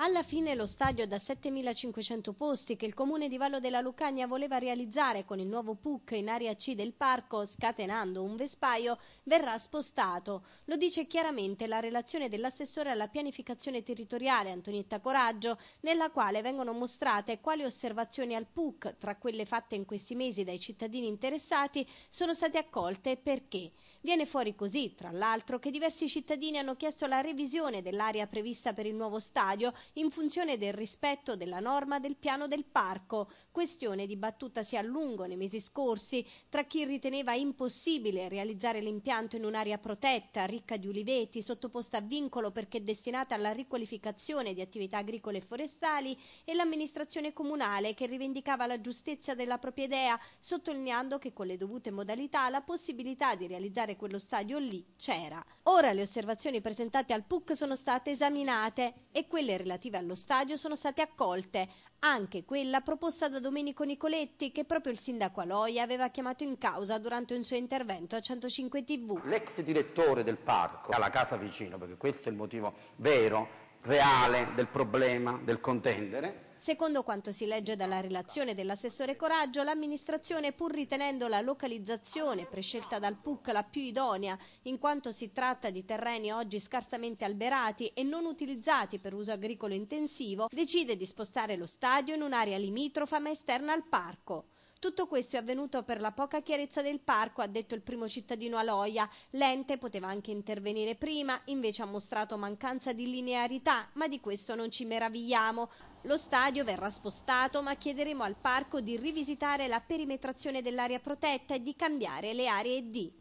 Alla fine lo stadio da 7.500 posti che il comune di Vallo della Lucagna voleva realizzare con il nuovo PUC in area C del parco, scatenando un vespaio, verrà spostato. Lo dice chiaramente la relazione dell'assessore alla pianificazione territoriale Antonietta Coraggio, nella quale vengono mostrate quali osservazioni al PUC, tra quelle fatte in questi mesi dai cittadini interessati, sono state accolte e perché. Viene fuori così, tra l'altro, che diversi cittadini hanno chiesto la revisione dell'area prevista per il nuovo stadio in funzione del rispetto della norma del piano del parco, questione dibattutasi a lungo nei mesi scorsi tra chi riteneva impossibile realizzare l'impianto in un'area protetta, ricca di uliveti, sottoposta a vincolo perché destinata alla riqualificazione di attività agricole e forestali e l'amministrazione comunale che rivendicava la giustezza della propria idea, sottolineando che con le dovute modalità la possibilità di realizzare quello stadio lì c'era. Ora le osservazioni presentate al PUC sono state esaminate e quelle relative relative allo stadio sono state accolte, anche quella proposta da Domenico Nicoletti che proprio il sindaco Aloia aveva chiamato in causa durante un suo intervento a 105 TV. L'ex direttore del parco ha casa vicino, perché questo è il motivo vero, reale del problema, del contendere, Secondo quanto si legge dalla relazione dell'assessore Coraggio, l'amministrazione, pur ritenendo la localizzazione prescelta dal PUC la più idonea, in quanto si tratta di terreni oggi scarsamente alberati e non utilizzati per uso agricolo intensivo, decide di spostare lo stadio in un'area limitrofa ma esterna al parco. Tutto questo è avvenuto per la poca chiarezza del parco, ha detto il primo cittadino Aloia. L'ente poteva anche intervenire prima, invece ha mostrato mancanza di linearità, ma di questo non ci meravigliamo. Lo stadio verrà spostato, ma chiederemo al parco di rivisitare la perimetrazione dell'area protetta e di cambiare le aree D.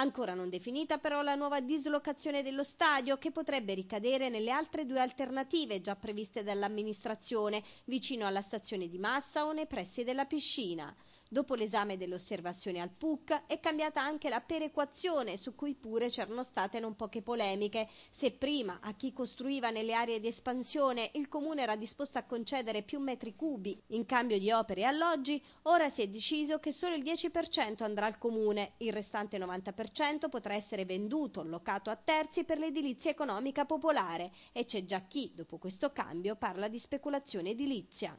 Ancora non definita però la nuova dislocazione dello stadio che potrebbe ricadere nelle altre due alternative già previste dall'amministrazione, vicino alla stazione di massa o nei pressi della piscina. Dopo l'esame dell'osservazione al PUC è cambiata anche la perequazione, su cui pure c'erano state non poche polemiche. Se prima a chi costruiva nelle aree di espansione il comune era disposto a concedere più metri cubi in cambio di opere e alloggi, ora si è deciso che solo il 10% andrà al comune, il restante 90% potrà essere venduto, o locato a terzi per l'edilizia economica popolare e c'è già chi, dopo questo cambio, parla di speculazione edilizia.